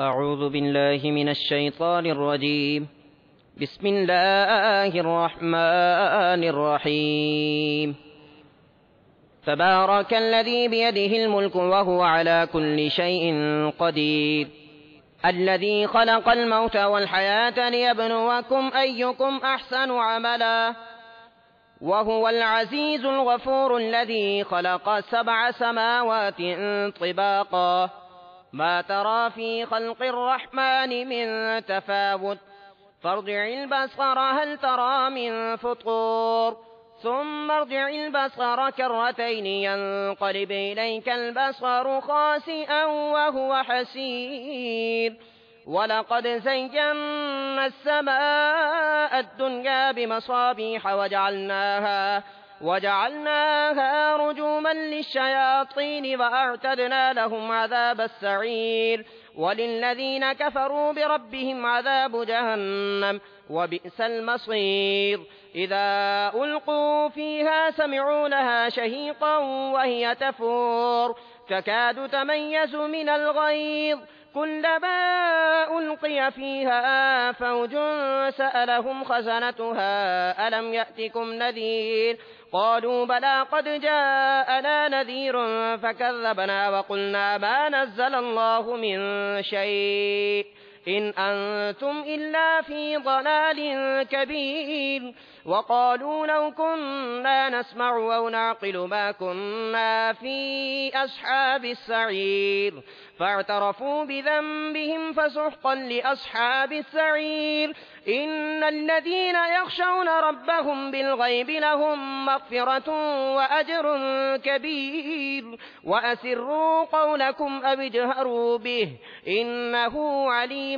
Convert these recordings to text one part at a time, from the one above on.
أعوذ بالله من الشيطان الرجيم بسم الله الرحمن الرحيم تبارك الذي بيده الملك وهو على كل شيء قدير الذي خلق الموت والحياة ليبلوكم أيكم أحسن عملا وهو العزيز الغفور الذي خلق سبع سماوات طباقا ما ترى في خلق الرحمن من تفاوت فارجع البصر هل ترى من فطور ثم ارجع البصر كرتين ينقلب إليك البصر خاسئا وهو حسير ولقد زينا السماء الدنيا بمصابيح وجعلناها وجعلناها رجوما للشياطين وأعتدنا لهم عذاب السعير وللذين كفروا بربهم عذاب جهنم وبئس المصير إذا ألقوا فيها سمعوا لها شهيقا وهي تفور تكاد تميز من الغيظ كلما ألقي فيها فوج سألهم خزنتها ألم يأتكم نذير قالوا بلى قد جاءنا نذير فكذبنا وقلنا ما نزل الله من شيء إن أنتم إلا في ضلال كبير وقالوا لو كنا نسمع أو نعقل ما كنا في أصحاب السعير فاعترفوا بذنبهم فسحقا لأصحاب السعير إن الذين يخشون ربهم بالغيب لهم مغفرة وأجر كبير وأسروا قولكم أو اجهروا به إنه عليم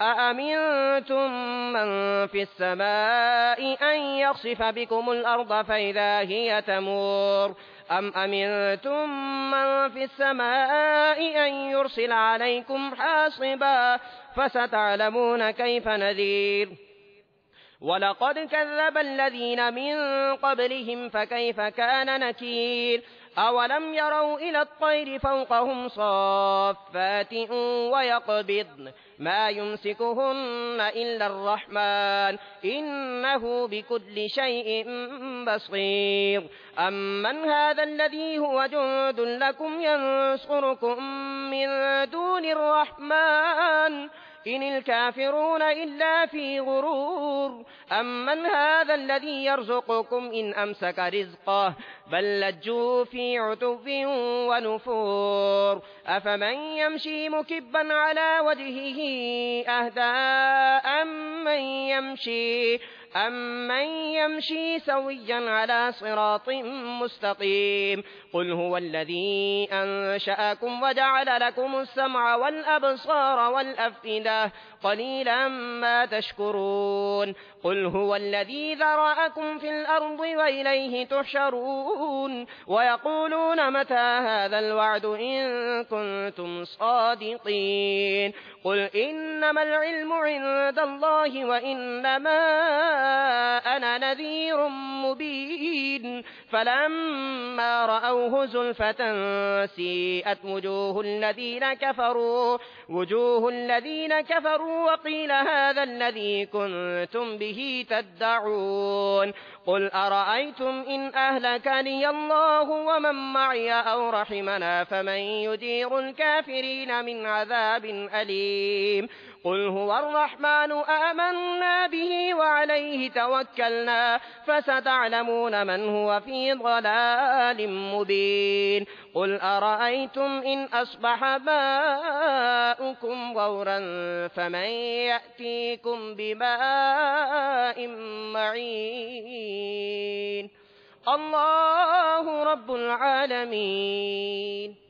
أأمنتم من في السماء أن يخصف بكم الأرض فإذا هي تمور أم أمنتم من في السماء أن يرسل عليكم حاصبا فستعلمون كيف نذير ولقد كذب الذين من قبلهم فكيف كان نكير أولم يروا إلى الطير فوقهم صافات ويقبضن ما يمسكهن إلا الرحمن إنه بكل شيء بصير أمن هذا الذي هو جند لكم ينصركم من دون الرحمن إن الكافرون إلا في غرور أمن هذا الذي يرزقكم إن أمسك رزقه بل لجوا في عتب ونفور أفمن يمشي مكبا على وجهه أهدى أمن يمشي أمن يمشي سويا على صراط مستقيم قل هو الذي أنشأكم وجعل لكم السمع والأبصار والأفئدة قليلا ما تشكرون قل هو الذي ذرأكم في الأرض وإليه تحشرون ويقولون متى هذا الوعد إن كنتم صادقين قل إنما العلم عند الله وإنما أنا نذير مبين فلما رأوه زلفة سيئت وجوه الذين كفروا وجوه الذين كفروا وقيل هذا الذي كنتم به تدعون قل أرأيتم إن أهلكني الله ومن معي أو رحمنا فمن يدير الكافرين من عذاب أليم والرحمن آمنا به وعليه توكلنا فستعلمون من هو في ضلال مبين قل أرأيتم إن أصبح ماؤكم غورا فمن يأتيكم بماء معين الله رب العالمين